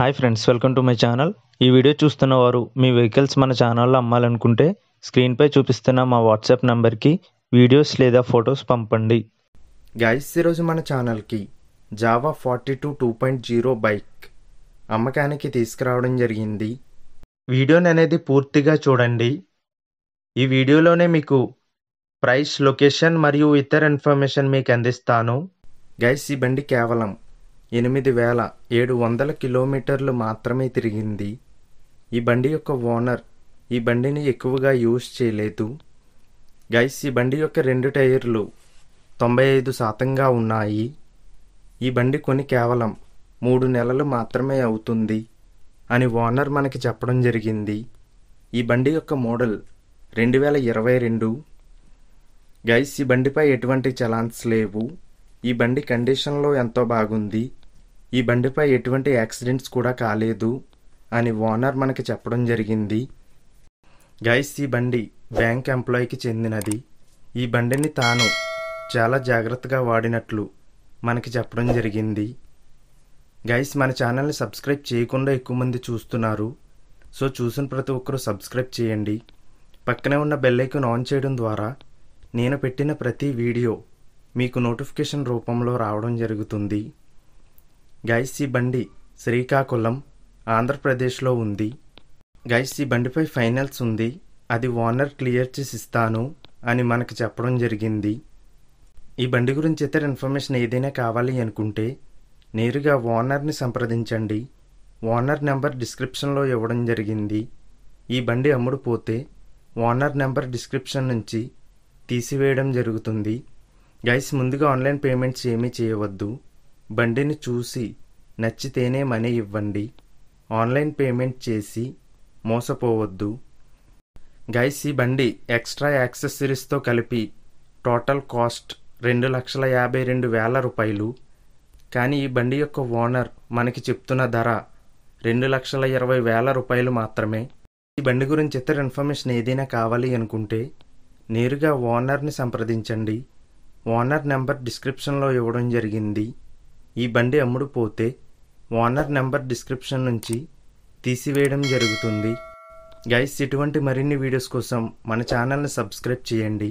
hi friends welcome to my channel ఈ video చూస్తున్న వారు మీ వెహికల్స్ మన ఛానల్లో అమ్మాలనుకుంటే స్క్రీన్పై చూపిస్తున్న మా వాట్సాప్ నెంబర్కి వీడియోస్ లేదా ఫొటోస్ పంపండి గైస్ ఈరోజు మన ఛానల్కి Jawa forty two two point zero bike అమ్మకానికి తీసుకురావడం జరిగింది వీడియోని అనేది పూర్తిగా చూడండి ఈ వీడియోలోనే మీకు ప్రైస్ లొకేషన్ మరియు ఇతర ఇన్ఫర్మేషన్ మీకు అందిస్తాను గైస్ ఈ బండి కేవలం ఎనిమిది వేల ఏడు వందల కిలోమీటర్లు మాత్రమే తిరిగింది ఈ బండి యొక్క ఓనర్ ఈ బండిని ఎక్కువగా యూజ్ చేయలేదు గైస్ ఈ బండి యొక్క రెండు టైర్లు తొంభై ఐదు శాతంగా ఉన్నాయి ఈ బండి కొని కేవలం మూడు నెలలు మాత్రమే అవుతుంది అని ఓనర్ మనకి చెప్పడం జరిగింది ఈ బండి యొక్క మోడల్ రెండు వేల ఇరవై రెండు గైస్ ఈ బండిపై ఎటువంటి చలాన్స్ లేవు ఈ బండి కండిషన్లో ఎంతో బాగుంది ఈ బండిపై ఎటువంటి యాక్సిడెంట్స్ కూడా కాలేదు అని ఓనర్ మనకి చెప్పడం జరిగింది గైస్ ఈ బండి బ్యాంక్ ఎంప్లాయీకి చెందినది ఈ బండిని తాను చాలా జాగ్రత్తగా వాడినట్లు మనకి చెప్పడం జరిగింది గైస్ మన ఛానల్ని సబ్స్క్రైబ్ చేయకుండా ఎక్కువ మంది చూస్తున్నారు సో చూసిన ప్రతి ఒక్కరూ సబ్స్క్రైబ్ చేయండి పక్కనే ఉన్న బెల్లైకన్ ఆన్ చేయడం ద్వారా నేను పెట్టిన ప్రతి వీడియో మీకు నోటిఫికేషన్ రూపంలో రావడం జరుగుతుంది బండి శ్రీకాకుళం ఆంధ్రప్రదేశ్లో ఉంది గైస్ ఈ బండిపై ఫైనల్స్ ఉంది అది ఓనర్ క్లియర్ చేసి ఇస్తాను అని మనకు చెప్పడం జరిగింది ఈ బండి గురించి ఇతర ఇన్ఫర్మేషన్ ఏదైనా కావాలి అనుకుంటే నేరుగా ఓనర్ని సంప్రదించండి ఓనర్ నెంబర్ డిస్క్రిప్షన్లో ఇవ్వడం జరిగింది ఈ బండి అమ్ముడుపోతే ఓనర్ నెంబర్ డిస్క్రిప్షన్ నుంచి తీసివేయడం జరుగుతుంది గైస్ ముందుగా ఆన్లైన్ పేమెంట్స్ ఏమీ చేయవద్దు బండిని చూసి నచ్చితేనే మనీ ఇవ్వండి ఆన్లైన్ పేమెంట్ చేసి మోసపోవద్దు గైస్ ఈ బండి ఎక్స్ట్రా యాక్సెసరీస్తో కలిపి టోటల్ కాస్ట్ రెండు లక్షల యాభై రెండు వేల రూపాయలు కానీ ఈ బండి యొక్క ఓనర్ మనకి చెప్తున్న ధర రెండు లక్షల ఇరవై వేల రూపాయలు మాత్రమే ఈ బండి గురించి ఇతర ఇన్ఫర్మేషన్ ఏదైనా కావాలి అనుకుంటే నేరుగా ఓనర్ని సంప్రదించండి ఓనర్ నెంబర్ డిస్క్రిప్షన్లో ఇవ్వడం జరిగింది ఈ బండి అమ్ముడు పోతే ఓనర్ నెంబర్ డిస్క్రిప్షన్ నుంచి తీసివేయడం జరుగుతుంది గైస్ ఇటువంటి మరిన్ని వీడియోస్ కోసం మన ఛానల్ని సబ్స్క్రైబ్ చేయండి